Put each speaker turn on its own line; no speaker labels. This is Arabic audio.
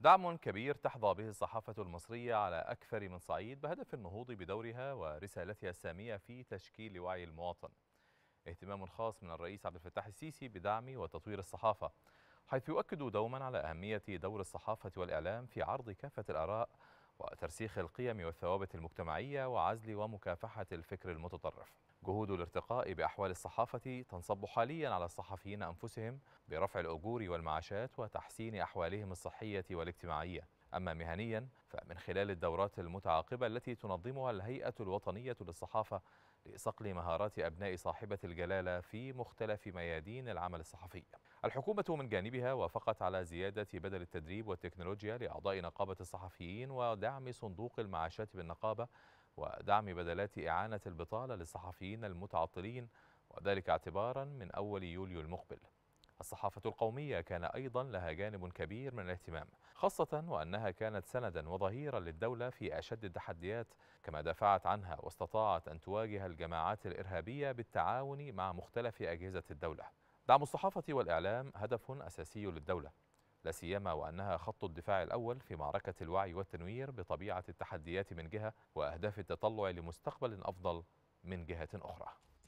دعم كبير تحظى به الصحافة المصرية على أكثر من صعيد بهدف النهوض بدورها ورسالتها السامية في تشكيل وعي المواطن اهتمام خاص من الرئيس عبد الفتاح السيسي بدعم وتطوير الصحافة حيث يؤكد دوما على أهمية دور الصحافة والإعلام في عرض كافة الآراء وترسيخ القيم والثوابت المجتمعية وعزل ومكافحة الفكر المتطرف جهود الارتقاء بأحوال الصحافة تنصب حاليا على الصحفيين أنفسهم برفع الأجور والمعاشات وتحسين أحوالهم الصحية والاجتماعية أما مهنيا فمن خلال الدورات المتعاقبة التي تنظمها الهيئة الوطنية للصحافة لصقل مهارات أبناء صاحبة الجلالة في مختلف ميادين العمل الصحفي الحكومة من جانبها وافقت على زيادة بدل التدريب والتكنولوجيا لأعضاء نقابة الصحفيين ودعم صندوق المعاشات بالنقابة ودعم بدلات إعانة البطالة للصحفيين المتعطلين وذلك اعتبارا من أول يوليو المقبل الصحافة القومية كان أيضا لها جانب كبير من الاهتمام خاصة وأنها كانت سندا وظهيرا للدولة في أشد التحديات كما دافعت عنها واستطاعت أن تواجه الجماعات الإرهابية بالتعاون مع مختلف أجهزة الدولة دعم الصحافة والإعلام هدف أساسي للدولة لا سيما وانها خط الدفاع الاول في معركه الوعي والتنوير بطبيعه التحديات من جهه واهداف التطلع لمستقبل افضل من جهه اخرى